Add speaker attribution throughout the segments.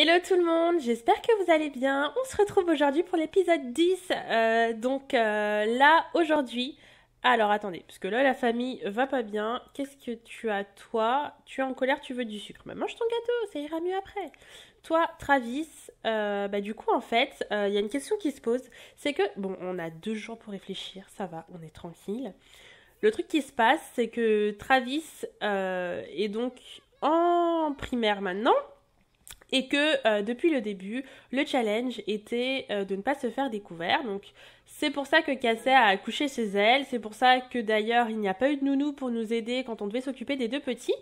Speaker 1: Hello tout le monde, j'espère que vous allez bien. On se retrouve aujourd'hui pour l'épisode 10. Euh, donc euh, là, aujourd'hui... Alors attendez, parce que là la famille va pas bien. Qu'est-ce que tu as toi Tu es en colère, tu veux du sucre. Bah, mange ton gâteau, ça ira mieux après. Toi, Travis, euh, bah, du coup en fait, il y a une question qui se pose. C'est que, bon, on a deux jours pour réfléchir, ça va, on est tranquille. Le truc qui se passe, c'est que Travis est donc en primaire maintenant et que euh, depuis le début, le challenge était euh, de ne pas se faire découvert. Donc c'est pour ça que Cassé a accouché chez elle, c'est pour ça que d'ailleurs il n'y a pas eu de nounou pour nous aider quand on devait s'occuper des deux petits.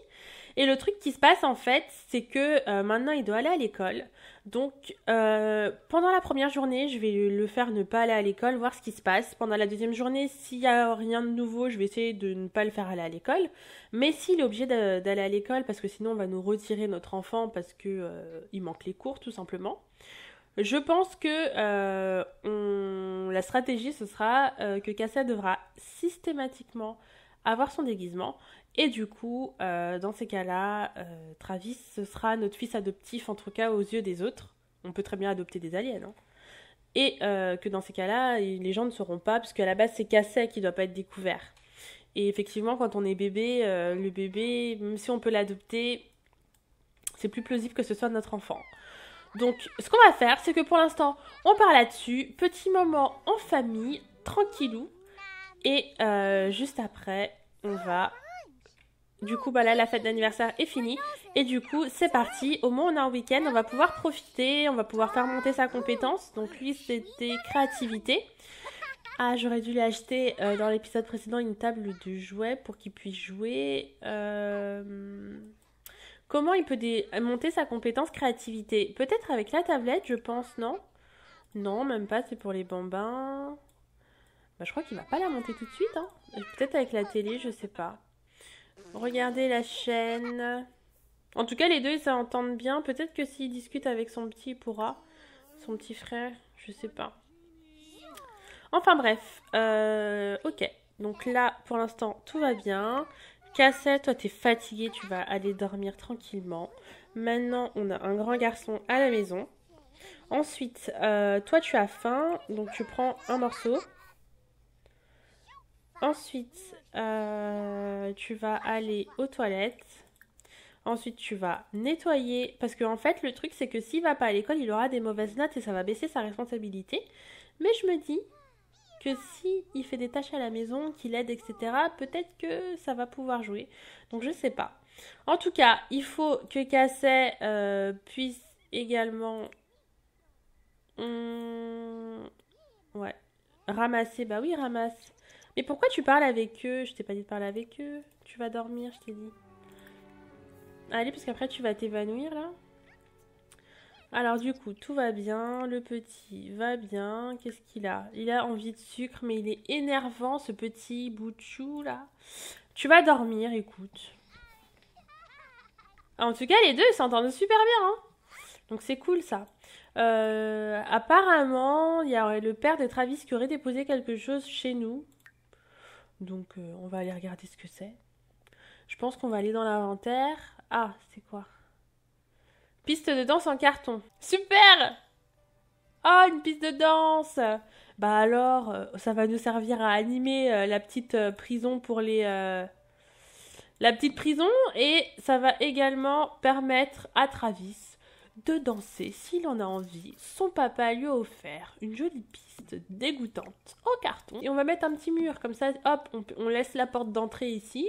Speaker 1: Et le truc qui se passe en fait, c'est que euh, maintenant il doit aller à l'école. Donc euh, pendant la première journée, je vais le faire ne pas aller à l'école, voir ce qui se passe. Pendant la deuxième journée, s'il n'y a rien de nouveau, je vais essayer de ne pas le faire aller à l'école. Mais s'il est obligé d'aller à l'école, parce que sinon on va nous retirer notre enfant parce qu'il euh, manque les cours tout simplement. Je pense que la stratégie, ce sera que Cassia devra systématiquement avoir son déguisement et du coup, euh, dans ces cas-là, euh, Travis, ce sera notre fils adoptif, en tout cas aux yeux des autres. On peut très bien adopter des aliens. Hein. Et euh, que dans ces cas-là, les gens ne sauront pas, parce qu'à la base, c'est cassé, qui ne doit pas être découvert. Et effectivement, quand on est bébé, le bébé, même si on peut l'adopter, c'est plus plausible que ce soit notre enfant. Donc, ce qu'on va faire, c'est que pour l'instant, on part là-dessus. Petit moment en famille, tranquillou. Et juste après, on va du coup, bah là, la fête d'anniversaire est finie. Et du coup, c'est parti. Au moins, on a un week-end. On va pouvoir profiter. On va pouvoir faire monter sa compétence. Donc, lui, c'était créativité. Ah, j'aurais dû lui acheter euh, dans l'épisode précédent une table de jouets pour qu'il puisse jouer. Euh, comment il peut monter sa compétence créativité Peut-être avec la tablette, je pense, non Non, même pas, c'est pour les bambins. Bah, je crois qu'il va pas la monter tout de suite. Hein. Peut-être avec la télé, je sais pas. Regardez la chaîne. En tout cas, les deux, ils s'entendent bien. Peut-être que s'il discute avec son petit, il pourra. Son petit frère, je sais pas. Enfin bref, euh, ok. Donc là, pour l'instant, tout va bien. Cassette, toi, t'es fatigué, tu vas aller dormir tranquillement. Maintenant, on a un grand garçon à la maison. Ensuite, euh, toi, tu as faim, donc tu prends un morceau. Ensuite, euh, tu vas aller aux toilettes. Ensuite, tu vas nettoyer. Parce que en fait, le truc, c'est que s'il va pas à l'école, il aura des mauvaises notes et ça va baisser sa responsabilité. Mais je me dis que si il fait des tâches à la maison, qu'il aide, etc., peut-être que ça va pouvoir jouer. Donc, je sais pas. En tout cas, il faut que Casset euh, puisse également. Hmm, ouais. Ramasser. Bah oui, ramasse. Mais pourquoi tu parles avec eux Je t'ai pas dit de parler avec eux. Tu vas dormir, je t'ai dit. Allez, parce qu'après tu vas t'évanouir là. Alors du coup, tout va bien, le petit va bien, qu'est-ce qu'il a Il a envie de sucre, mais il est énervant ce petit bout de là. Tu vas dormir, écoute. En tout cas, les deux s'entendent super bien. Hein Donc c'est cool ça. Euh, apparemment, il y aurait le père de Travis qui aurait déposé quelque chose chez nous. Donc euh, on va aller regarder ce que c'est. Je pense qu'on va aller dans l'inventaire. Ah, c'est quoi Piste de danse en carton. Super Oh, une piste de danse Bah alors, euh, ça va nous servir à animer euh, la petite prison pour les... la petite prison et ça va également permettre à Travis de danser s'il en a envie. Son papa lui a offert une jolie piste dégoûtante en carton. Et on va mettre un petit mur, comme ça, hop, on, laisse la porte d'entrée ici.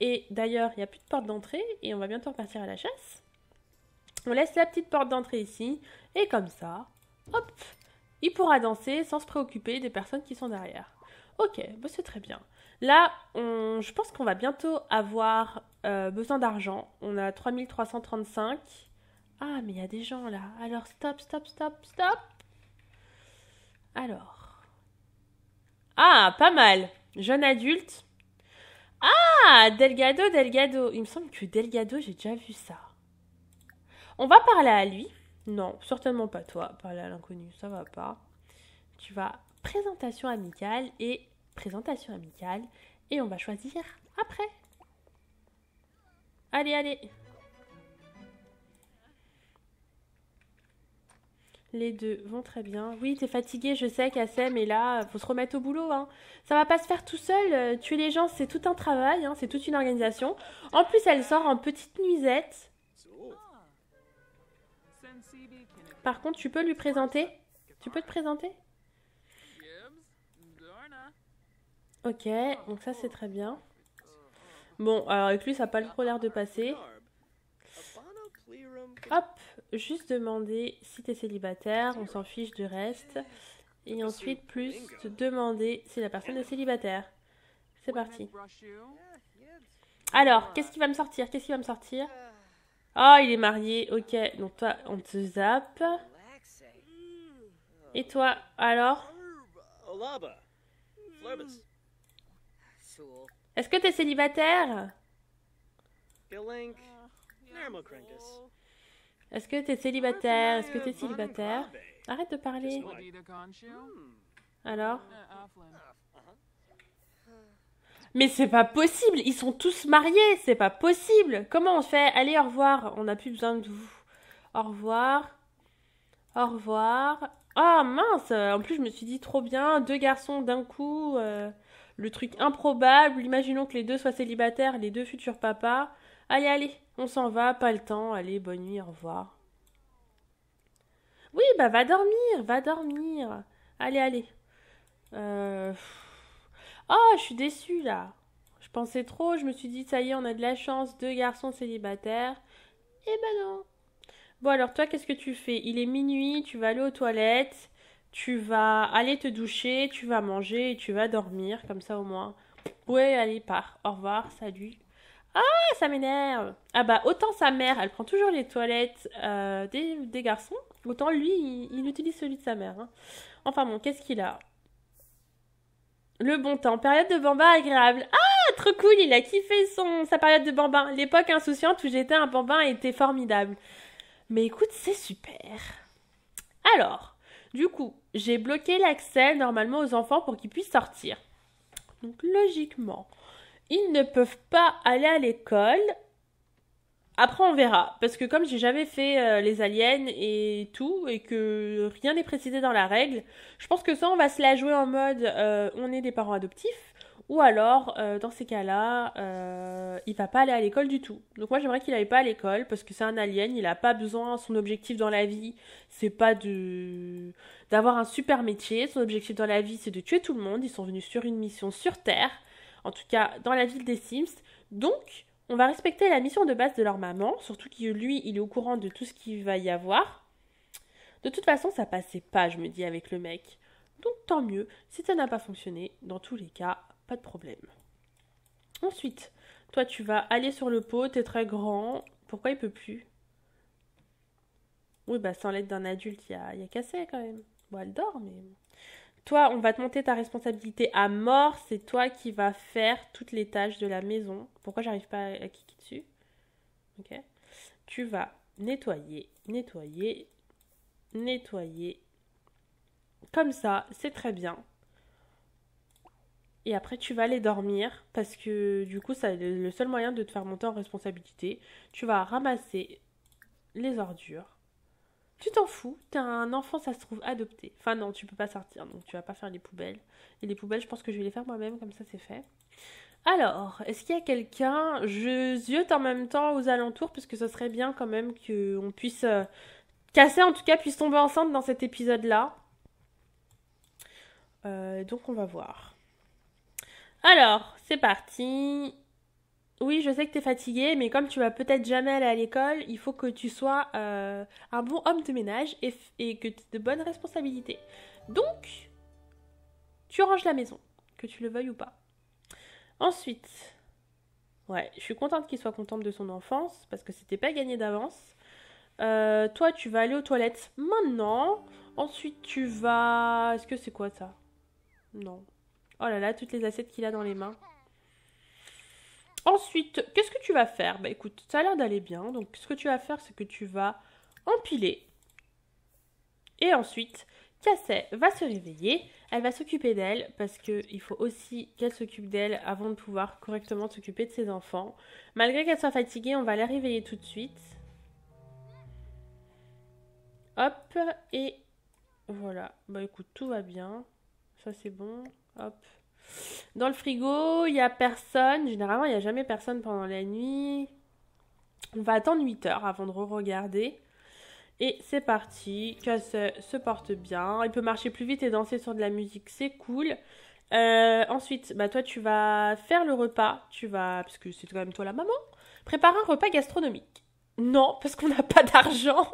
Speaker 1: Et d'ailleurs, il n'y a plus de porte d'entrée et on va bientôt repartir à la chasse. On laisse la petite porte d'entrée ici et comme ça, hop, il pourra danser sans se préoccuper des personnes qui sont derrière. Ok, bah c'est très bien. Là, je pense qu'on va bientôt avoir euh, besoin d'argent. On a 3335. Ah, mais il y a des gens là. Alors, stop, stop, stop, stop. Alors. Ah, pas mal. Jeune adulte. Ah, Delgado, Delgado. Il me semble que Delgado, j'ai déjà vu ça. On va parler à lui. Non, certainement pas toi. Parler à l'inconnu, ça va pas. Tu vas présentation amicale et présentation amicale. Et on va choisir après. Allez, allez. Les deux vont très bien. Oui, t'es fatigué, je sais, Kassem, mais là, faut se remettre au boulot. Hein. Ça va pas se faire tout seul. Euh, tuer les gens, c'est tout un travail, hein, c'est toute une organisation. En plus, elle sort en petite nuisette. Par contre, tu peux lui présenter Tu peux te présenter Ok, donc ça, c'est très bien. Bon, alors avec lui, ça n'a pas le trop l'air de passer. Hop, juste demander si t'es célibataire, on s'en fiche du reste. Et ensuite, plus te demander si la personne est célibataire. C'est parti. Alors, qu'est-ce qui va me sortir Qu'est-ce qui va me sortir Oh, il est marié, ok. Donc toi, on te zappe. Et toi, alors Est-ce que t'es célibataire est-ce que t'es célibataire Est-ce que t'es célibataire Arrête de parler. Alors Mais c'est pas possible Ils sont tous mariés C'est pas possible Comment on fait Allez, au revoir On n'a plus besoin de vous. Au revoir. Au revoir. Ah oh, mince En plus, je me suis dit trop bien, deux garçons d'un coup, euh, le truc improbable. Imaginons que les deux soient célibataires, les deux futurs papas. Allez, allez on s'en va, pas le temps, allez, bonne nuit, au revoir. Oui, bah va dormir, va dormir. Allez, allez. Euh, oh, je suis déçue là. Je pensais trop, je me suis dit, ça y est, on a de la chance, deux garçons célibataires. Eh ben non. Bon, alors toi, qu'est-ce que tu fais Il est minuit, tu vas aller aux toilettes, tu vas aller te doucher, tu vas manger et tu vas dormir, comme ça au moins. Ouais, allez, pars. Au revoir, salut. Ah, ça m'énerve. Ah bah autant sa mère, elle prend toujours les toilettes euh, des, garçons, autant lui, il, utilise celui de sa mère. Hein. Enfin bon, qu'est-ce qu'il a Le bon temps, période de bambin agréable. Ah, trop cool, il a kiffé son sa période de bambin. L'époque insouciante où j'étais un bambin était formidable. Mais écoute, c'est super. Alors, du coup, j'ai bloqué l'accès normalement aux enfants pour qu'ils puissent sortir. Donc logiquement, ils ne peuvent pas aller à l'école. Après, on verra. Parce que comme j'ai jamais fait euh, les aliens et tout, et que rien n'est précisé dans la règle, je pense que ça, on va se la jouer en mode euh, on est des parents adoptifs. Ou alors, euh, dans ces cas-là, il va pas aller à l'école du tout. Donc moi, j'aimerais qu'il aille pas à l'école parce que c'est un alien, il n'a pas besoin, son objectif dans la vie, c'est pas de d'avoir un super métier. Son objectif dans la vie, c'est de tuer tout le monde. Ils sont venus sur une mission sur Terre en tout cas dans la ville des Sims. Donc, on va respecter la mission de base de leur maman, surtout que lui, il est au courant de tout ce qu'il va y avoir. De toute façon, ça passait pas, je me dis, avec le mec. Donc tant mieux, si ça n'a pas fonctionné, dans tous les cas, pas de problème. Ensuite, toi tu vas aller sur le pot, t'es très grand, pourquoi il peut plus Oui bah sans l'aide d'un adulte, il a, y a, cassé quand même. Bon elle dort mais... Toi, on va te monter ta responsabilité à mort. C'est toi qui vas faire toutes les tâches de la maison. Pourquoi j'arrive pas à cliquer dessus Ok. Tu vas nettoyer, nettoyer, nettoyer. Comme ça, c'est très bien. Et après, tu vas aller dormir parce que du coup, c'est le seul moyen de te faire monter en responsabilité. Tu vas ramasser les ordures tu t'en fous, t'as un enfant, ça se trouve adopté. Enfin non, tu peux pas sortir, donc tu vas pas faire les poubelles. Et les poubelles, je pense que je vais les faire moi-même, comme ça c'est fait. Alors, est-ce qu'il y a quelqu'un Je ziote en même temps aux alentours, parce que ce serait bien quand même qu'on puisse... Euh, casser, en tout cas, puisse tomber enceinte dans cet épisode-là. Euh, donc on va voir. Alors, c'est parti oui, je sais que tu es fatigué, mais comme tu vas peut-être jamais aller à l'école, il faut que tu sois euh, un bon homme de ménage et, que tu aies de bonnes responsabilités. Donc, tu ranges la maison, que tu le veuilles ou pas. Ensuite, ouais, je suis contente qu'il soit contente de son enfance, parce que c'était pas gagné d'avance. Euh, toi, tu vas aller aux toilettes maintenant. Ensuite, tu vas. Est-ce que c'est quoi ça Non. Oh là là, toutes les assiettes qu'il a dans les mains. Ensuite, qu'est-ce que tu vas faire Bah écoute, ça a l'air d'aller bien. Donc ce que tu vas faire, c'est que tu vas empiler. Et ensuite, Casset va se réveiller. Elle va s'occuper d'elle parce qu'il faut aussi qu'elle s'occupe d'elle avant de pouvoir correctement s'occuper de ses enfants. Malgré qu'elle soit fatiguée, on va la réveiller tout de suite. Hop, et voilà. Bah écoute, tout va bien. Ça c'est bon. Hop. Dans le frigo, il n'y a personne. Généralement, il n'y a jamais personne pendant la nuit. On va attendre 8 heures avant de re-regarder. Et c'est parti. Casse se porte bien. Il peut marcher plus vite et danser sur de la musique. C'est cool. Euh, ensuite, bah toi, tu vas faire le repas. Tu vas, parce que c'est quand même toi la maman, Prépare un repas gastronomique. Non, parce qu'on n'a pas d'argent.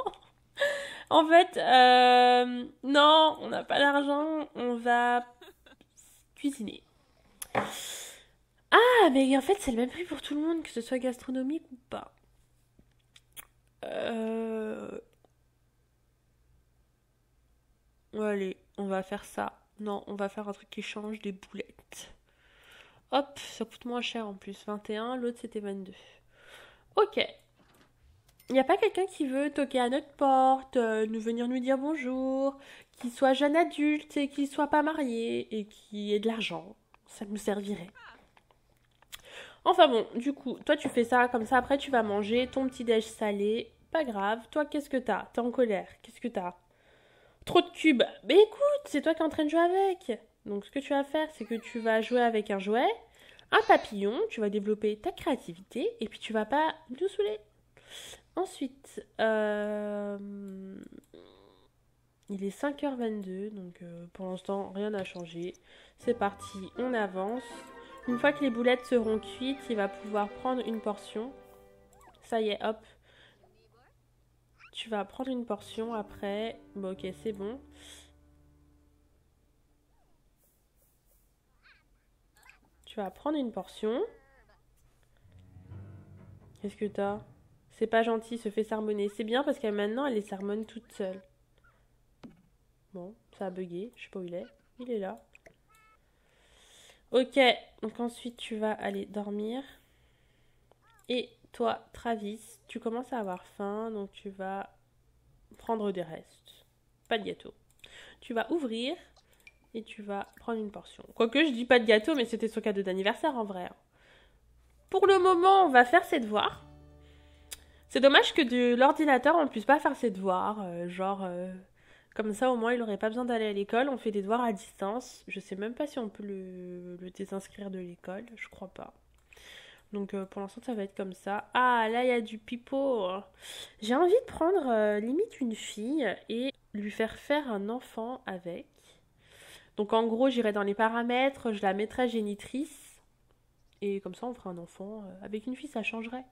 Speaker 1: en fait, euh, non, on n'a pas d'argent. On va cuisiner. Ah, mais en fait, c'est le même prix pour tout le monde, que ce soit gastronomique ou pas. Euh... Allez, on va faire ça. Non, on va faire un truc qui change des boulettes. Hop, ça coûte moins cher en plus. 21, l'autre c'était 22. Ok, il n'y a pas quelqu'un qui veut toquer à notre porte, euh, nous venir nous dire bonjour, qui soit jeune adulte et qui soit pas marié et qui ait de l'argent. Ça nous servirait. Enfin bon, du coup, toi tu fais ça comme ça, après tu vas manger ton petit déj salé, pas grave. Toi qu'est-ce que t'as T'es en colère, qu'est-ce que t'as Trop de cubes. Mais écoute, c'est toi qui es en train de jouer avec. Donc ce que tu vas faire, c'est que tu vas jouer avec un jouet, un papillon, tu vas développer ta créativité et puis tu vas pas nous saouler. Ensuite, euh, il est 5h22, donc euh, pour l'instant rien n'a changé. C'est parti, on avance. Une fois que les boulettes seront cuites, il va pouvoir prendre une portion. Ça y est, hop. Tu vas prendre une portion après. Bon, ok, c'est bon. Tu vas prendre une portion. Qu'est-ce que t'as c'est pas gentil, se fait sermonner. C'est bien parce qu'à maintenant, elle les sermonne toute seule. Bon, ça a bugué. Je sais pas où il est. Il est là. Ok, donc ensuite, tu vas aller dormir. Et toi, Travis, tu commences à avoir faim, donc tu vas prendre des restes. Pas de gâteau. Tu vas ouvrir et tu vas prendre une portion. Quoique je dis pas de gâteau, mais c'était son cadeau d'anniversaire en vrai. Hein. Pour le moment, on va faire ses devoirs. C'est dommage que de l'ordinateur, on ne puisse pas faire ses devoirs. Euh, genre, euh, comme ça, au moins, il n'aurait pas besoin d'aller à l'école. On fait des devoirs à distance. Je sais même pas si on peut le, désinscrire de l'école. Je crois pas. Donc, euh, pour l'instant, ça va être comme ça. Ah, là, il y a du pipeau. J'ai envie de prendre limite une fille et lui faire faire un enfant avec. Donc, en gros, j'irai dans les paramètres, je la mettrai génitrice. Et comme ça, on fera un enfant. Avec une fille, ça changerait.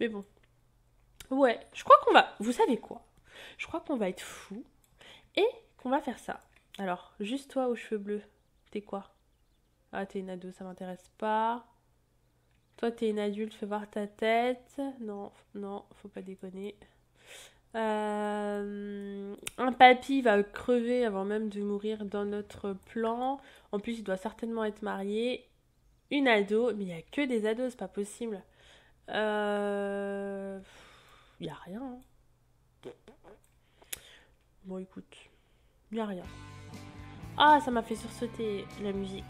Speaker 1: Mais bon. Ouais, je crois qu'on va... Vous savez quoi Je crois qu'on va être fou et qu'on va faire ça. Alors, juste toi aux cheveux bleus, t'es quoi Ah, t'es une ado, ça m'intéresse pas. Toi, t'es une adulte, fais voir ta tête. Non, non, faut pas déconner. Euh, un papy va crever avant même de mourir dans notre plan. En plus, il doit certainement être marié. Une ado, mais il n'y a que des ados, c'est pas possible. Euh... Y a rien. Hein. Bon, écoute. Y a rien. Ah, ça m'a fait sursauter la musique.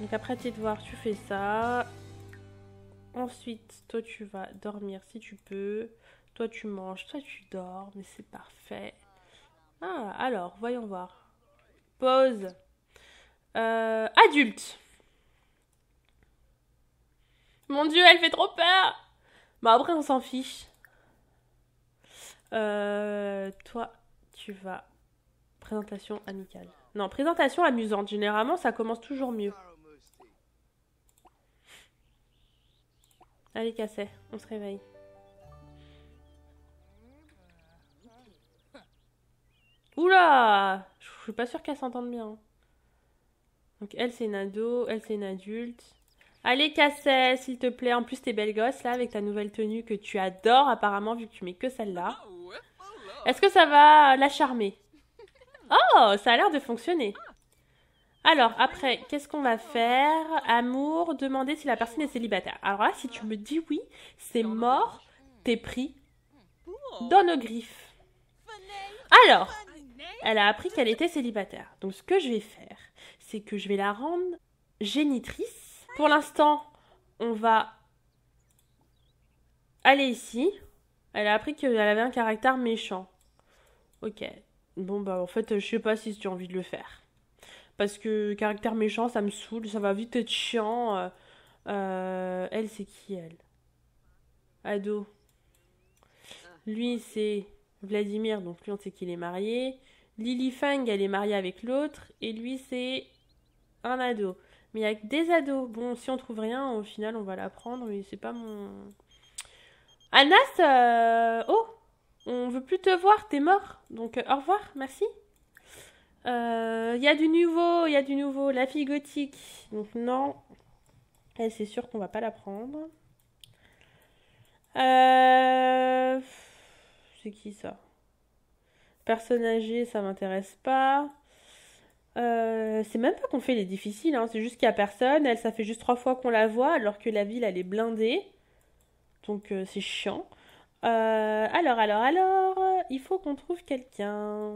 Speaker 1: Donc après tes devoirs, tu fais ça. Ensuite, toi, tu vas dormir si tu peux. Toi, tu manges, toi, tu dors, mais c'est parfait. Ah, alors, voyons voir. Pause. Euh, adulte. Mon dieu, elle fait trop peur Bah après, on s'en fiche. Euh, toi, tu vas. Présentation amicale. Non, présentation amusante. Généralement, ça commence toujours mieux. Allez, cassé. on se réveille. Oula Je suis pas sûre qu'elle s'entende bien. Hein. Donc elle c'est une ado, elle c'est une adulte. Allez, Cassel, s'il te plaît. En plus, t'es belle gosse, là, avec ta nouvelle tenue que tu adores, apparemment, vu que tu mets que celle-là. Est-ce que ça va euh, la charmer Oh, ça a l'air de fonctionner. Alors, après, qu'est-ce qu'on va faire Amour, demander si la personne est célibataire. Alors là, si tu me dis oui, c'est mort, t'es pris dans nos griffes. Alors, elle a appris qu'elle était célibataire. Donc, ce que je vais faire, c'est que je vais la rendre génitrice pour l'instant, on va aller ici. Elle a appris qu'elle avait un caractère méchant. Ok. Bon, bah en fait, je sais pas si tu as envie de le faire. Parce que caractère méchant, ça me saoule, ça va vite être chiant. Euh, euh, elle, c'est qui elle Ado. Lui, c'est Vladimir, donc lui, on sait qu'il est marié. Lily Fang, elle est mariée avec l'autre. Et lui, c'est un ado. Mais avec des ados, bon, si on trouve rien, au final, on va la prendre, mais c'est pas mon. Anast. Euh, oh, on veut plus te voir, t'es mort. Donc euh, au revoir, merci. Il euh, y a du nouveau, il y a du nouveau. La fille gothique. Donc non, c'est sûr qu'on va pas la prendre. C'est qui ça Personne âgée, ça m'intéresse pas. Euh, c'est même pas qu'on fait les difficiles, hein, c'est juste qu'il y a personne. Elle, ça fait juste trois fois qu'on la voit, alors que la ville, elle est blindée. Donc euh, c'est chiant. Euh, alors, alors, alors, il faut qu'on trouve quelqu'un.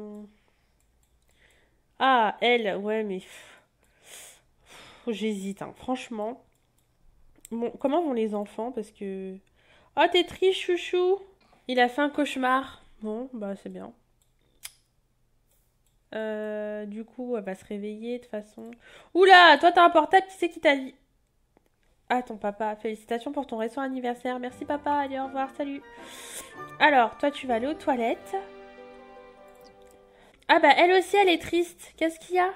Speaker 1: Ah, elle, ouais, mais. J'hésite, hein. franchement. comment vont les enfants Parce que. Oh, t'es triste, chouchou Il a fait un cauchemar. Bon, bah, c'est bien. Euh, du coup, elle va se réveiller de toute façon. Oula, toi t'as un portable, qui c'est qui t'a dit Ah, ton papa. Félicitations pour ton récent anniversaire. Merci papa, allez, au revoir, salut. Alors, toi tu vas aller aux toilettes. Ah bah elle aussi elle est triste. Qu'est-ce qu'il y a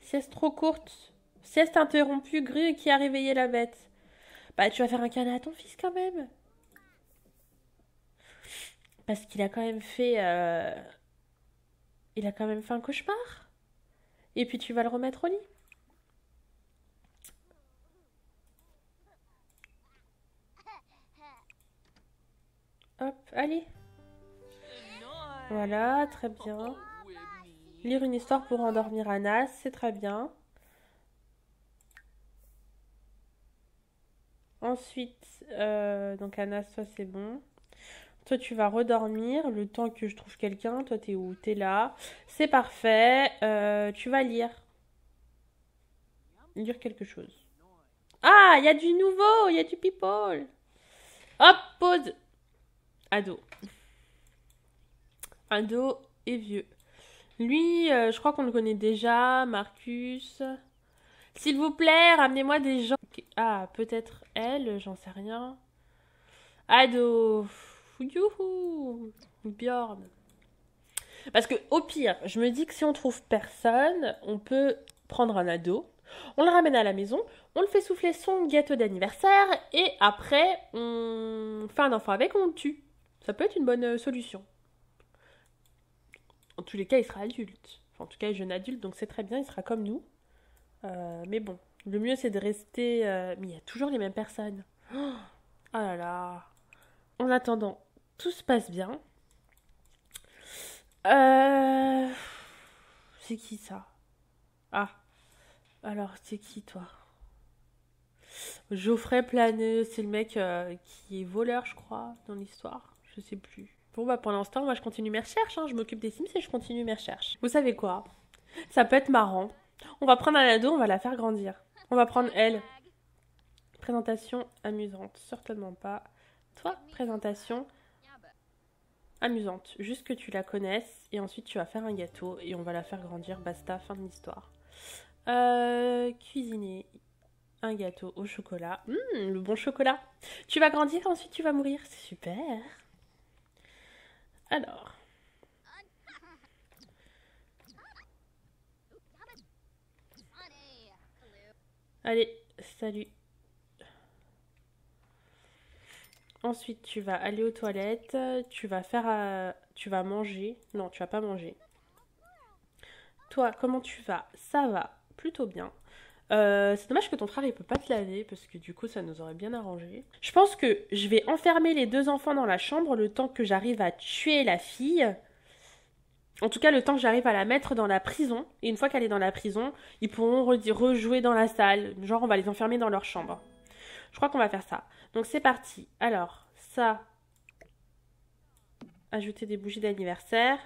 Speaker 1: Sieste trop courte. Sieste interrompue, grue qui a réveillé la bête. Bah tu vas faire un canard à ton fils quand même. Parce qu'il a quand même fait... Euh, il a quand même fait un cauchemar. Et puis tu vas le remettre au lit. Hop, allez. Voilà, très bien. Lire une histoire pour endormir Anas, c'est très bien. Ensuite, euh, donc Anas, toi c'est bon. Toi, tu vas redormir le temps que je trouve quelqu'un. Toi, t'es où T'es là. C'est parfait. Euh, tu vas lire. Lire quelque chose. Ah, il y a du nouveau, il y a du people. Hop, pause. Ado. Ado et vieux. Lui, euh, je crois qu'on le connaît déjà, Marcus. S'il vous plaît, ramenez-moi des gens. Ah, peut-être elle, j'en sais rien. Ado. Youhou Bjorn. Parce que au pire, je me dis que si on trouve personne, on peut prendre un ado, on le ramène à la maison, on le fait souffler son gâteau d'anniversaire et après on fait un enfant avec, on le tue. Ça peut être une bonne euh, solution. En tous les cas, il sera adulte. Enfin, en tout cas, il est jeune adulte, donc c'est très bien, il sera comme nous. Euh, mais bon, le mieux c'est de rester. Euh, mais il y a toujours les mêmes personnes. oh ah là là. En attendant, tout se passe bien. Euh, c'est qui ça Ah. Alors, c'est qui toi Geoffrey Planeux, c'est le mec euh, qui est voleur, je crois, dans l'histoire. Je sais plus. Bon, bah pour l'instant, moi je continue mes recherches. Hein. Je m'occupe des Sims et je continue mes recherches. Vous savez quoi Ça peut être marrant. On va prendre un ado, on va la faire grandir. On va prendre elle. Présentation amusante, certainement pas. Toi, présentation amusante. Juste que tu la connaisses et ensuite tu vas faire un gâteau et on va la faire grandir. Basta, fin de l'histoire. Euh, cuisiner un gâteau au chocolat. Mmh, le bon chocolat. Tu vas grandir et ensuite tu vas mourir. C'est super. Alors. Allez, salut. Ensuite, tu vas aller aux toilettes, tu vas faire euh, tu vas manger. Non, tu vas pas manger. Toi, comment tu vas Ça va, plutôt bien. Euh, c'est dommage que ton frère il peut pas te laver parce que du coup ça nous aurait bien arrangé. Je pense que je vais enfermer les deux enfants dans la chambre le temps que j'arrive à tuer la fille. En tout cas, le temps que j'arrive à la mettre dans la prison. Et une fois qu'elle est dans la prison, ils pourront rejouer dans la salle. Genre, on va les enfermer dans leur chambre. Je crois qu'on va faire ça. Donc c'est parti. Alors, ça. Ajouter des bougies d'anniversaire.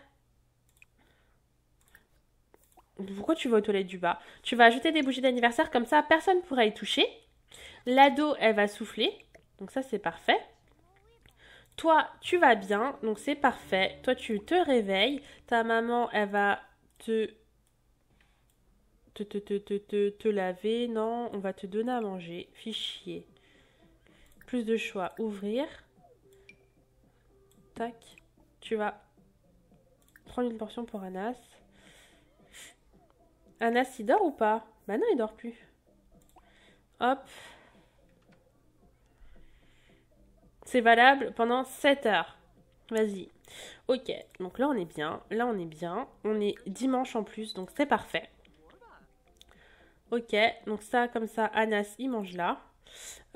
Speaker 1: Pourquoi tu vas aux toilettes du bas Tu vas ajouter des bougies d'anniversaire, comme ça, personne ne pourra y toucher. L'ado, elle va souffler. Donc ça, c'est parfait. Toi, tu vas bien, donc c'est parfait. Toi, tu te réveilles. Ta maman, elle va te... Te, te, te, te, te, te laver. Non, on va te donner à manger. Fichier plus de choix. Ouvrir. Tac. Tu vas prendre une portion pour Anas. Anas, il dort ou pas Bah non, il dort plus. Hop. C'est valable pendant 7 heures. Vas-y. Ok, donc là on est bien, là on est bien. On est dimanche en plus, donc c'est parfait. Ok, donc ça, comme ça, Anas, il mange là.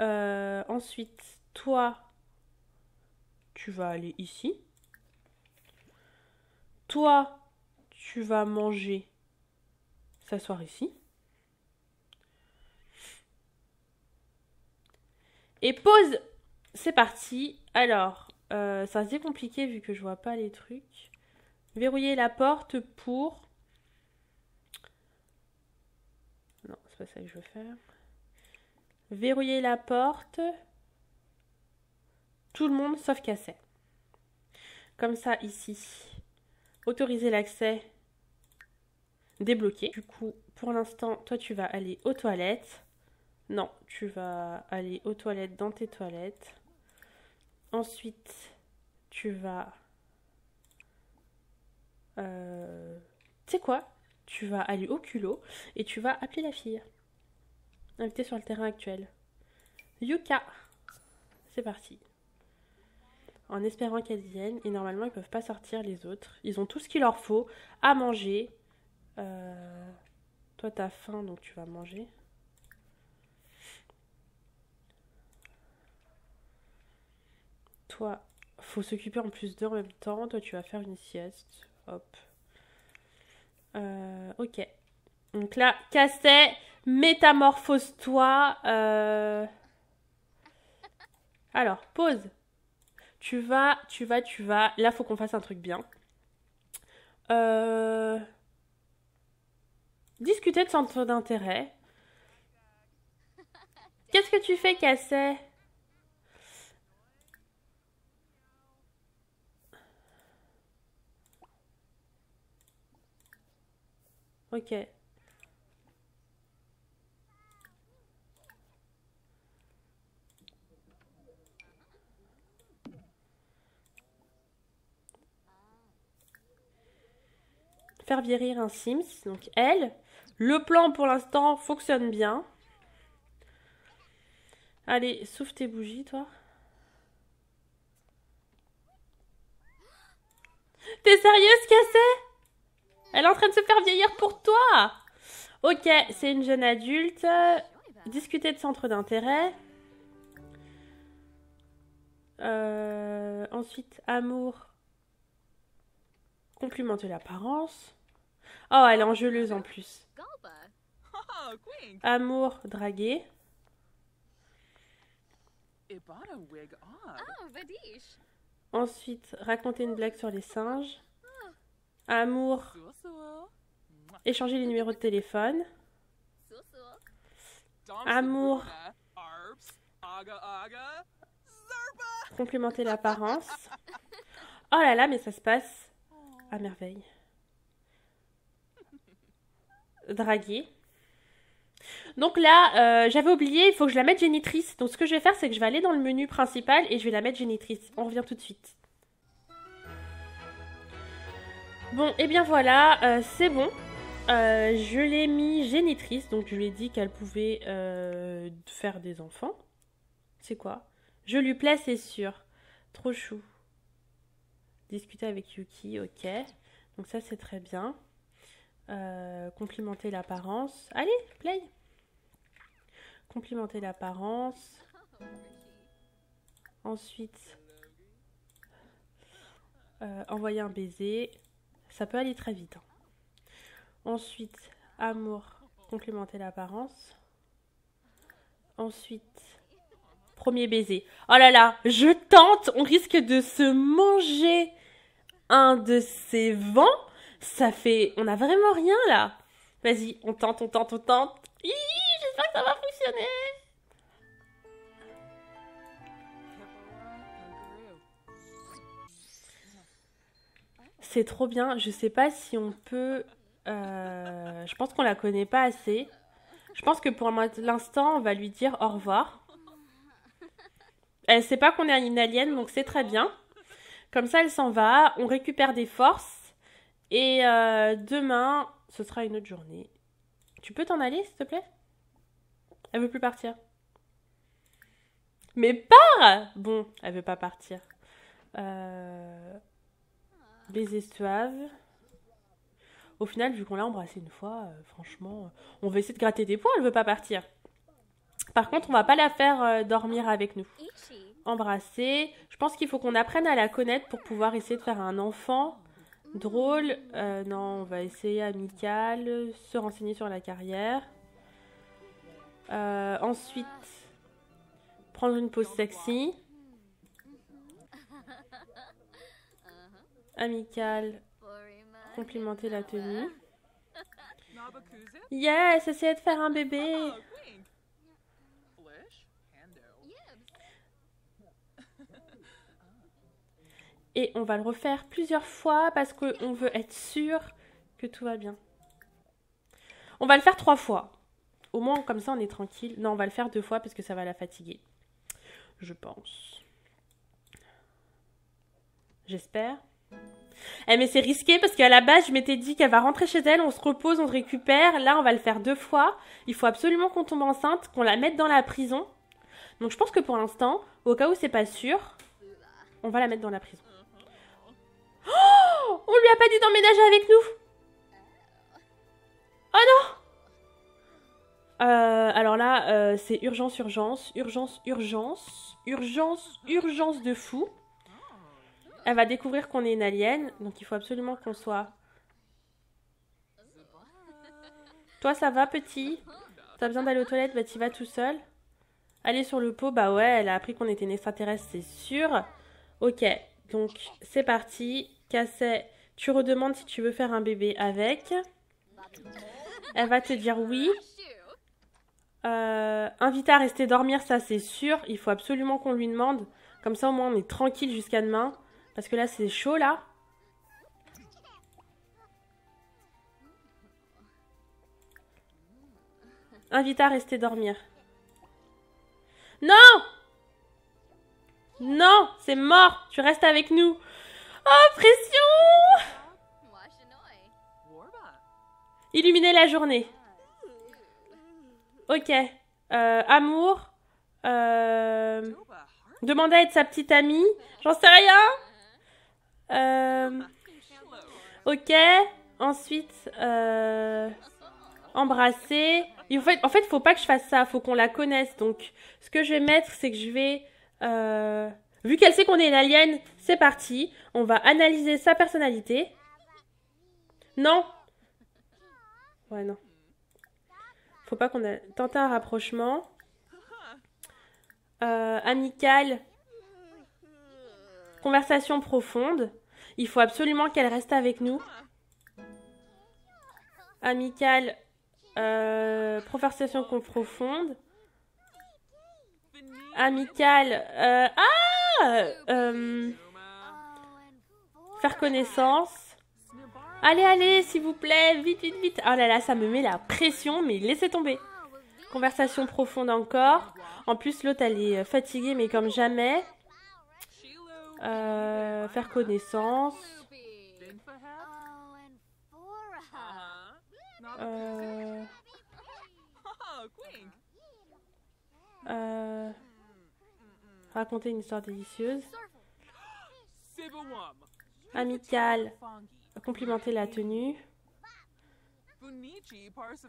Speaker 1: Euh, ensuite, toi, tu vas aller ici. Toi, tu vas manger, s'asseoir ici. Et pause C'est parti. Alors, ça euh, ça c'est compliqué vu que je vois pas les trucs. Verrouiller la porte pour... Non, c'est pas ça que je veux faire verrouiller la porte. Tout le monde sauf Cassé. Comme ça, ici. Autoriser l'accès. Débloquer. Du coup, pour l'instant, toi, tu vas aller aux toilettes. Non, tu vas aller aux toilettes dans tes toilettes. Ensuite, tu vas... Euh, tu sais quoi Tu vas aller au culot et tu vas appeler la fille. Invité sur le terrain actuel. Yuka C'est parti. En espérant qu'elles viennent, et normalement ils peuvent pas sortir les autres. Ils ont tout ce qu'il leur faut à manger. Euh, toi t'as faim donc tu vas manger. Toi, faut s'occuper en plus d'eux en même temps. Toi tu vas faire une sieste. Hop. Euh, ok. Donc là, Casset Métamorphose-toi. Euh. Alors, pause. Tu vas, tu vas, tu vas. Là, faut qu'on fasse un truc bien. Euh... Discuter de centre d'intérêt. Qu'est-ce que tu fais, Casset Ok. faire vieillir un Sims, donc elle. Le plan pour l'instant fonctionne bien. Allez, souffle tes bougies, toi. T'es sérieuse, Cassé Elle est en train de se faire vieillir pour toi Ok, c'est une jeune adulte. Discuter de centre d'intérêt. Euh, ensuite, amour. Complimenter l'apparence. Oh, elle est enjeuleuse en plus. Amour, draguer. Ah. Ah, Ensuite, raconter une blague sur les singes. Ah. Amour, échanger les numéros de téléphone. Amour, complémenter l'apparence. Oh là là, mais ça se passe à merveille draguer. Donc là, euh, j'avais oublié, il faut que je la mette génitrice. Donc ce que je vais faire, c'est que je vais aller dans le menu principal et je vais la mettre génitrice. On revient tout de suite. Bon, et eh bien voilà, euh, c'est bon. Euh, je l'ai mis génitrice, donc je lui ai dit qu'elle pouvait faire des enfants. C'est quoi Je lui plais, c'est sûr. Trop chou. Discuter avec Yuki, ok. Donc ça, c'est très bien. Euh, complimenter l'apparence. Allez, play Complimenter l'apparence. Ensuite, euh, envoyer un baiser. Ça peut aller très vite. Hein. Ensuite, amour, complimenter l'apparence. Ensuite, premier baiser. Oh là là, je tente, on risque de se manger un de ces vents. Ça fait. On a vraiment rien là Vas-y, on tente, on tente, on tente. J'espère que ça va fonctionner C'est trop bien. Je sais pas si on peut. Euh, je pense qu'on la connaît pas assez. Je pense que pour l'instant, on va lui dire au revoir. Elle sait pas qu'on est une alien, donc c'est très bien. Comme ça, elle s'en va, on récupère des forces et euh, demain, ce sera une autre journée. Tu peux t'en aller, s'il te plaît Elle veut plus partir. Mais pars Bon, elle veut pas partir. Euh... Les Au final, vu qu'on l'a embrassée une fois, euh, franchement, on va essayer de gratter des points, elle veut pas partir. Par contre, on va pas la faire euh, dormir avec nous. Embrasser. Je pense qu'il faut qu'on apprenne à la connaître pour pouvoir essayer de faire un enfant Drôle, euh, non, on va essayer amical, se renseigner sur la carrière. Euh, ensuite, prendre une pause sexy. Amical, complimenter la tenue. Yes, essayer de faire un bébé. Et on va le refaire plusieurs fois parce qu'on veut être sûr que tout va bien. On va le faire trois fois. Au moins, comme ça, on est tranquille. Non, on va le faire deux fois parce que ça va la fatiguer. Je pense. J'espère. Eh mais c'est risqué parce qu'à la base, je m'étais dit qu'elle va rentrer chez elle, on se repose, on se récupère. Là, on va le faire deux fois. Il faut absolument qu'on tombe enceinte, qu'on la mette dans la prison. Donc je pense que pour l'instant, au cas où c'est pas sûr, on va la mettre dans la prison. On lui a pas dit d'emménager avec nous Oh non euh, Alors là, euh, c'est urgence, urgence, urgence, urgence, urgence, urgence de fou. Elle va découvrir qu'on est une alien, donc il faut absolument qu'on soit... Toi, ça va, petit T'as besoin d'aller aux toilettes, bah t'y vas tout seul. Aller sur le pot, bah ouais, elle a appris qu'on était une extraterrestre, c'est sûr. Ok, donc c'est parti. Casset, tu redemandes si tu veux faire un bébé avec. Elle va te dire oui. Euh, invite à rester dormir, ça c'est sûr. Il faut absolument qu'on lui demande. Comme ça au moins on est tranquille jusqu'à demain. Parce que là c'est chaud là. Invite à rester dormir. Non Non C'est mort Tu restes avec nous Oh, pression Illuminer la journée. Ok. Euh, amour. Euh, demande à être sa petite amie. J'en sais rien. Euh, ok. Ensuite, embrasser. en fait, en fait, faut pas que je fasse ça. Faut qu'on la connaisse. Donc, ce que je vais mettre, c'est que je vais. vu qu'elle sait qu'on est une alien, c'est parti. On va analyser sa personnalité. Non, faut pas qu'on ait... tenté un rapprochement. Euh, amical. Conversation profonde. Il faut absolument qu'elle reste avec nous. Amical. Euh, conversation profonde. Amical. Euh, ah Faire connaissance. Allez, allez, s'il vous plaît, vite, vite, vite. Oh là là, ça me met la pression, mais laissez tomber. Conversation profonde encore. En plus, l'autre, elle est euh, fatiguée, mais comme jamais. Euh, faire connaissance. Euh, raconter une histoire délicieuse. Amicale complimenter la tenue.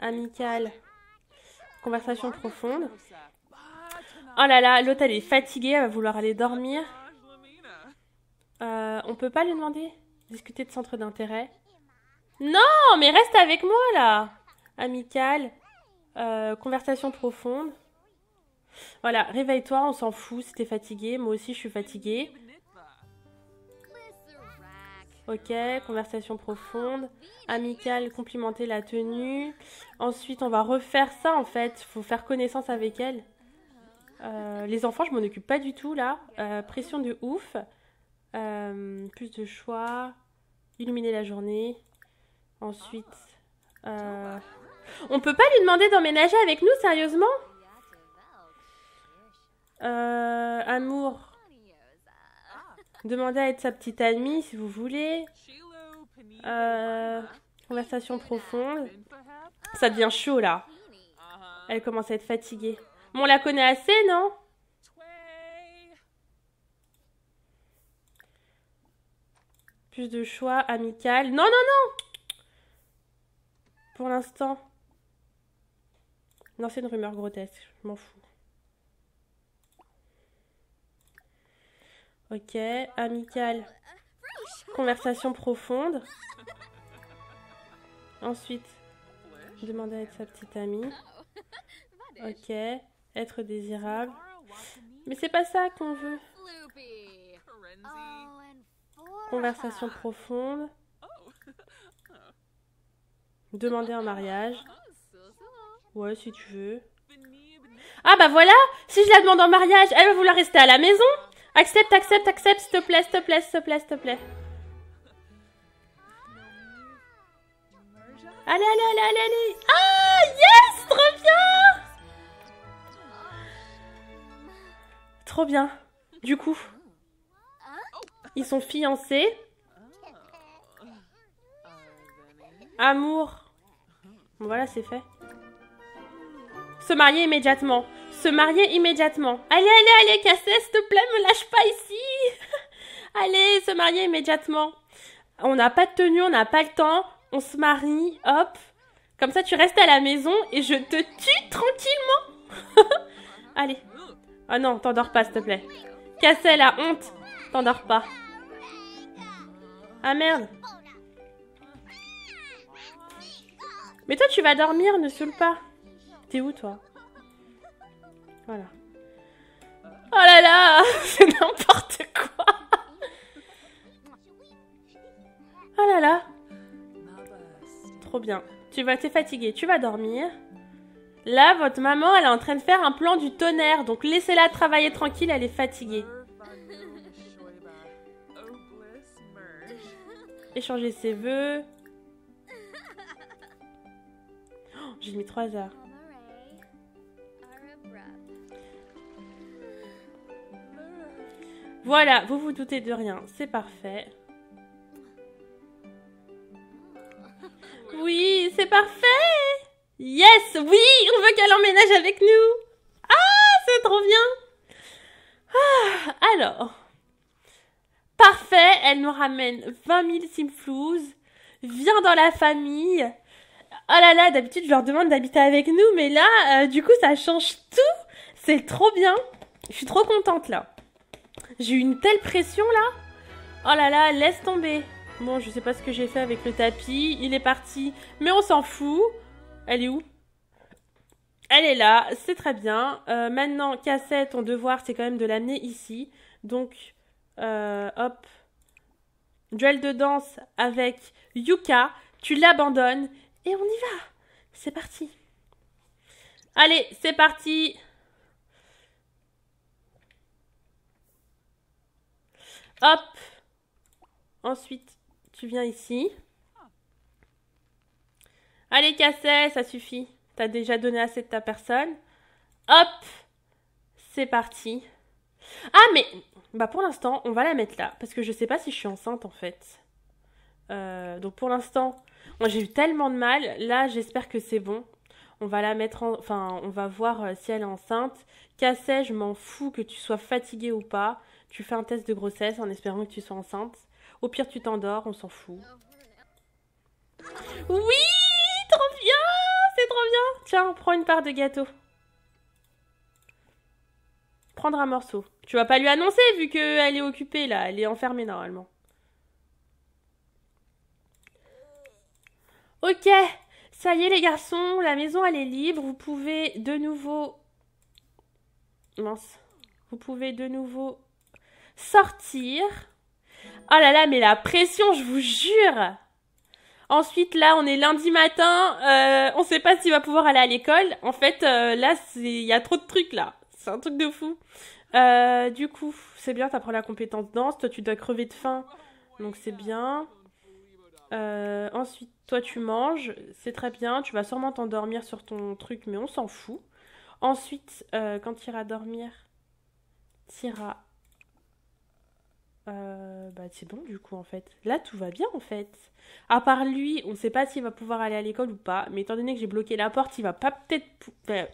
Speaker 1: Amicale. Conversation profonde. Oh là là, l'hôtel est fatiguée, elle va vouloir aller dormir. Euh, on peut pas lui demander Discuter de centre d'intérêt. Non, mais reste avec moi là Amicale. Euh, conversation profonde. Voilà, réveille-toi, on s'en fout si fatigué. Moi aussi je suis fatiguée. Ok, conversation profonde, amicale, complimenter la tenue. Ensuite, on va refaire ça en fait. Faut faire connaissance avec elle. Euh, les enfants, je m'en occupe pas du tout là. Euh, pression de ouf. Euh, plus de choix. Illuminer la journée. Ensuite, on peut pas lui demander d'emménager avec nous, sérieusement Amour, Demandez à être sa petite amie si vous voulez. Euh, conversation profonde. Ça devient chaud là. Elle commence à être fatiguée. Mais on la connaît assez, non Plus de choix amical. Non, non, non Pour l'instant. Non, c'est une rumeur grotesque. Je m'en fous. Ok, amical. Conversation profonde. Ensuite, demander à être sa petite amie. Ok, être désirable. Mais c'est pas ça qu'on veut. Conversation profonde. Demander en mariage. Ouais, si tu veux. Ah bah voilà Si je la demande en mariage, elle va vouloir rester à la maison Accepte, accepte, accepte, s'il te plaît, s'il te plaît, s'il te plaît, s'il te plaît. Allez, allez, allez, allez, allez Ah, yes Trop bien Trop bien. Du coup, ils sont fiancés. Amour. Voilà, c'est fait. Se marier immédiatement se marier immédiatement. Allez, allez, allez, Cassé, s'il te plaît, me lâche pas ici. allez, se marier immédiatement. On n'a pas de tenue, on n'a pas le temps, on se marie, hop. Comme ça, tu restes à la maison et je te tue tranquillement. allez. Oh non, t'endors pas, s'il te plaît. Cassé, la honte, t'endors pas. Ah merde. Mais toi, tu vas dormir, ne saoule pas. T'es où, toi voilà. Oh là là, c'est n'importe quoi. Oh là là. Trop bien. Tu vas, t'es fatigué, tu vas dormir. Là, votre maman, elle est en train de faire un plan du tonnerre, donc laissez-la travailler tranquille, elle est fatiguée. Échanger ses vœux. Oh, j'ai mis 3 heures. Voilà, vous vous doutez de rien, c'est parfait. Oui, c'est parfait Yes, oui, on veut qu'elle emménage avec nous Ah, c'est trop bien ah, Alors, parfait, elle nous ramène 20 000 simflouz, vient dans la famille. Oh là là, d'habitude je leur demande d'habiter avec nous, mais là, euh, du coup, ça change tout C'est trop bien Je suis trop contente là j'ai eu une telle pression là Oh là là, laisse tomber Bon, je sais pas ce que j'ai fait avec le tapis, il est parti, mais on s'en fout. Elle est où Elle est là, c'est très bien. Euh, maintenant, cassette, ton devoir, c'est quand même de l'amener ici. Donc, euh, hop, duel de danse avec Yuka, tu l'abandonnes et on y va. C'est parti. Allez, c'est parti. Hop Ensuite, tu viens ici. Allez, Cassé, ça suffit. T'as déjà donné assez de ta personne. Hop C'est parti. Ah, mais bah pour l'instant, on va la mettre là. Parce que je sais pas si je suis enceinte, en fait. Euh, donc pour l'instant, moi j'ai eu tellement de mal. Là, j'espère que c'est bon. On va la mettre en... Enfin, on va voir euh, si elle est enceinte. Cassé, je m'en fous que tu sois fatiguée ou pas. Tu fais un test de grossesse en espérant que tu sois enceinte. Au pire, tu t'endors, on s'en fout. Oui, trop bien, c'est trop bien. Tiens, prends une part de gâteau. Prendre un morceau. Tu vas pas lui annoncer vu qu'elle est occupée là, elle est enfermée normalement. Ok, ça y est les garçons, la maison elle est libre, vous pouvez de nouveau... Mince. Vous pouvez de nouveau sortir. Oh là là, mais la pression, je vous jure Ensuite, là, on est lundi matin, euh, on sait pas s'il va pouvoir aller à l'école. En fait, euh, là, il y a trop de trucs, là. C'est un truc de fou. Euh, du coup, c'est bien, t'apprends la compétence danse. Toi, tu dois crever de faim, donc c'est bien. Euh, ensuite, toi, tu manges, c'est très bien. Tu vas sûrement t'endormir sur ton truc, mais on s'en fout. Ensuite, quand tu iras dormir, t'iras euh, bah c'est bon du coup en fait. Là tout va bien en fait. À part lui, on ne sait pas s'il va pouvoir aller à l'école ou pas, mais étant donné que j'ai bloqué la porte, il va pas peut-être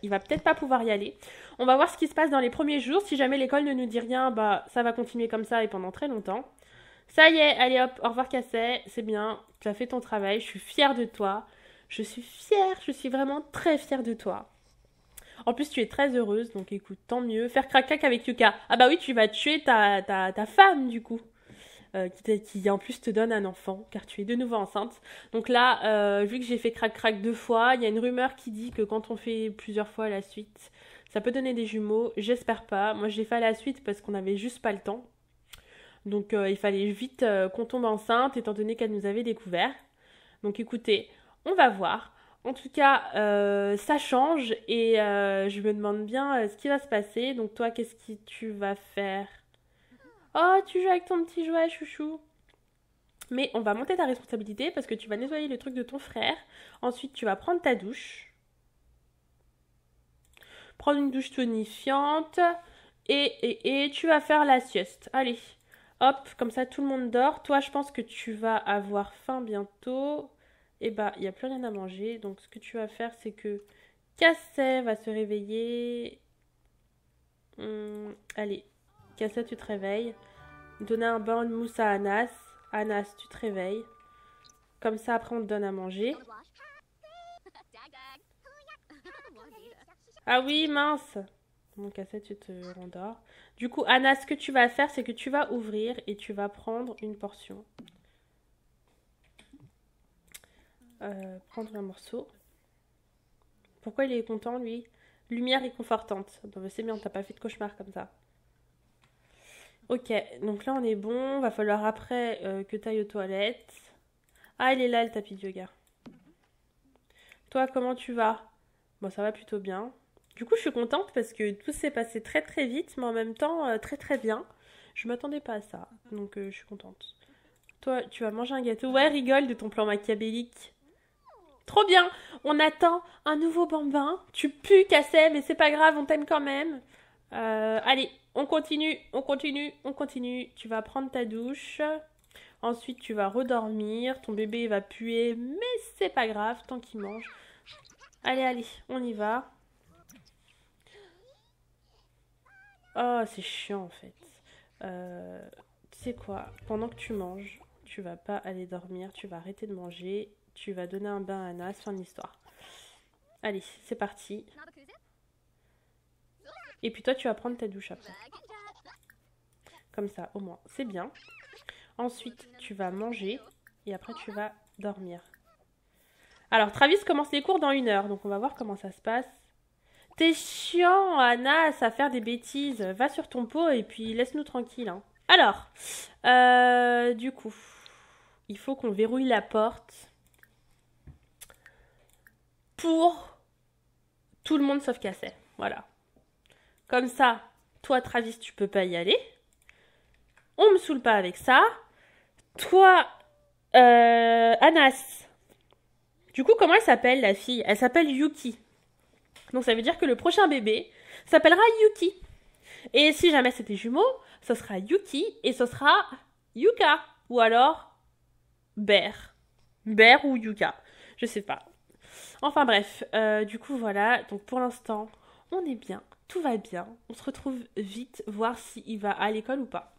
Speaker 1: il va peut-être pas pouvoir y aller. On va voir ce qui se passe dans les premiers jours. Si jamais l'école ne nous dit rien, bah ça va continuer comme ça et pendant très longtemps. Ça y est, allez hop, au revoir Casset, c'est bien, tu as fait ton travail, je suis fière de toi. Je suis fière, je suis vraiment très fière de toi. En plus, tu es très heureuse, donc écoute, tant mieux. Faire crac-crac avec Yuka. Ah bah oui, tu vas tuer ta, ta, ta femme, du coup. Euh, qui, en plus te donne un enfant, car tu es de nouveau enceinte. Donc là, euh, vu que j'ai fait crac-crac deux fois, il y a une rumeur qui dit que quand on fait plusieurs fois à la suite, ça peut donner des jumeaux. J'espère pas. Moi, j'ai fait la suite parce qu'on n'avait juste pas le temps. Donc euh, il fallait vite qu'on tombe enceinte, étant donné qu'elle nous avait découvert. Donc écoutez, on va voir. En tout cas, euh, ça change et euh, je me demande bien euh, ce qui va se passer. Donc toi, qu'est-ce que tu vas faire Oh, tu joues avec ton petit jouet, chouchou. Mais on va monter ta responsabilité parce que tu vas nettoyer le truc de ton frère. Ensuite, tu vas prendre ta douche. Prendre une douche tonifiante. Et, et, et tu vas faire la sieste. Allez, hop, comme ça tout le monde dort. Toi, je pense que tu vas avoir faim bientôt et eh bah ben, il n'y a plus rien à manger. Donc ce que tu vas faire, c'est que Casset va se réveiller. Hmm, allez, Casset, tu te réveilles. Donner un bain de mousse à Anas. Anas, tu te réveilles. Comme ça, après, on te donne à manger. Ah oui, mince Mon cassette, tu te rendors. Du coup, Anas, ce que tu vas faire, c'est que tu vas ouvrir et tu vas prendre une portion. Euh, prendre un morceau. Pourquoi il est content, lui Lumière réconfortante. Bon, c'est bien, t'as pas fait de cauchemar comme ça. Ok, donc là on est bon. Va falloir après euh, que t'ailles aux toilettes. Ah, il est là le tapis de yoga. Toi, comment tu vas Bon, ça va plutôt bien. Du coup, je suis contente parce que tout s'est passé très très vite, mais en même temps euh, très très bien. Je m'attendais pas à ça, donc je suis contente. Toi, tu vas manger un gâteau Ouais, rigole de ton plan machiavélique. Trop bien On attend un nouveau bambin. Tu pues, Cassé, mais c'est pas grave, on t'aime quand même. Euh, allez, on continue, on continue, on continue. Tu vas prendre ta douche. Ensuite, tu vas redormir. Ton bébé va puer, mais c'est pas grave, tant qu'il mange. Allez, allez, on y va. Oh, c'est chiant en fait. Euh, tu sais quoi Pendant que tu manges, tu vas pas aller dormir, tu vas arrêter de manger tu vas donner un bain à Anna, fin de l'histoire. Allez, c'est parti. Et puis toi, tu vas prendre ta douche après. Comme ça, au moins. C'est bien. Ensuite, tu vas manger et après, tu vas dormir. Alors, Travis commence les cours dans une heure, donc on va voir comment ça se passe. T'es chiant, Anna, à faire des bêtises. Va sur ton pot et puis laisse-nous tranquille. Hein. Alors, euh, du coup, il faut qu'on verrouille la porte pour tout le monde sauf Cassel. Voilà. Comme ça, toi, Travis, tu peux pas y aller. On me saoule pas avec ça. Toi, euh, Anas. Du coup, comment elle s'appelle la fille Elle s'appelle Yuki. Donc ça veut dire que le prochain bébé s'appellera Yuki. Et si jamais c'était jumeau, ce sera Yuki et ce sera Yuka. Ou alors Bear. Bear ou Yuka. Je sais pas. Enfin bref, euh, du coup voilà, donc pour l'instant, on est bien, tout va bien, on se retrouve vite, voir s'il va à l'école ou pas.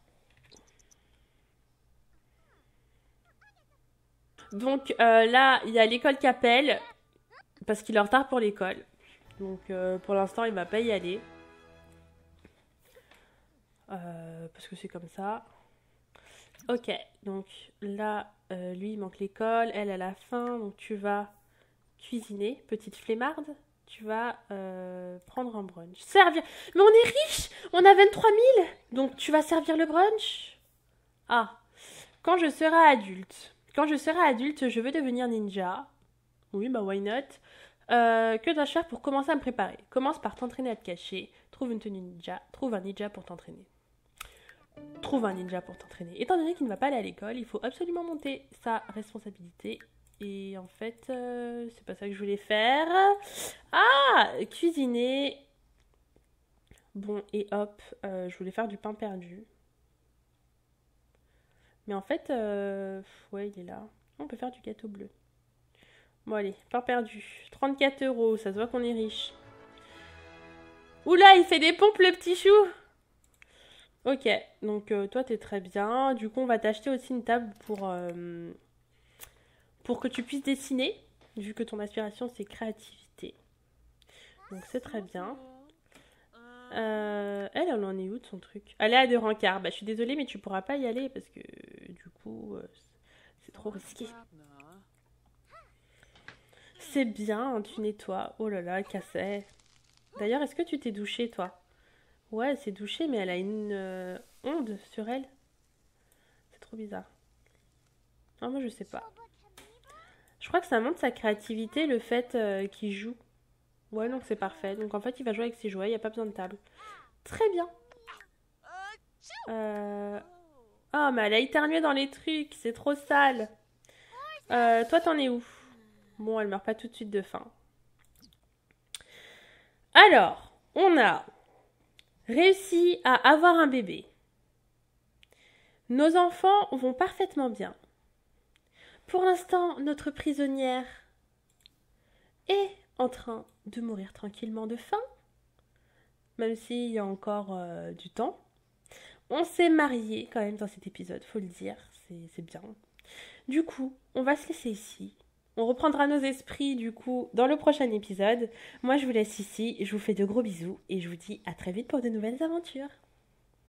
Speaker 1: Donc euh, là, il y a l'école qui appelle, parce qu'il est en retard pour l'école. Donc euh, pour l'instant, il ne va pas y aller. parce que c'est comme ça. Ok, donc là, lui, il manque l'école, elle, elle a la faim, donc tu vas cuisiner, petite flemmarde, tu vas euh, prendre un brunch. Servir. Mais on est riche On a 23 000 Donc tu vas servir le brunch Ah. Quand je serai adulte. Quand je serai adulte, je veux devenir ninja. Oui, bah why not euh, Que dois-je faire pour commencer à me préparer Commence par t'entraîner à te cacher. Trouve une tenue ninja. Trouve un ninja pour t'entraîner. Trouve un ninja pour t'entraîner. Étant donné qu'il ne va pas aller à l'école, il faut absolument monter sa responsabilité et en fait, euh, c'est pas ça que je voulais faire. Ah Cuisiner. Bon, et hop, euh, je voulais faire du pain perdu. Mais en fait, euh, ouais, il est là. On peut faire du gâteau bleu. Bon, allez, pain perdu. 34 euros, ça se voit qu'on est riche. Oula, il fait des pompes, le petit chou Ok, donc toi, t'es très bien. Du coup, on va t'acheter aussi une table pour pour que tu puisses dessiner, vu que ton aspiration c'est créativité. Donc c'est très bien. Euh, elle, elle en est où de son truc Elle est à deux rencarts. Bah, je suis désolée, mais tu pourras pas y aller parce que du coup, euh, c'est trop risqué. C'est bien, tu nettoies. Oh là là, cassé. D'ailleurs, est-ce que tu t'es douchée, toi Ouais, elle s'est douchée, mais elle a une euh, onde sur elle. C'est trop bizarre. Ah, moi, je sais pas. Je crois que ça montre sa créativité, le fait euh, qu'il joue. Ouais, donc c'est parfait. Donc en fait, il va jouer avec ses jouets, il n'y a pas besoin de table. Très bien. Oh, mais elle a éternué dans les trucs, c'est trop sale. Euh, toi, t'en es où Bon, elle meurt pas tout de suite de faim. Alors, on a réussi à avoir un bébé. Nos enfants vont parfaitement bien. Pour l'instant, notre prisonnière est en train de mourir tranquillement de faim, même s'il y a encore euh, du temps. On s'est marié quand même dans cet épisode, faut le dire, c'est bien. Du coup, on va se laisser ici. On reprendra nos esprits du coup dans le prochain épisode. Moi je vous laisse ici, je vous fais de gros bisous et je vous dis à très vite pour de nouvelles aventures.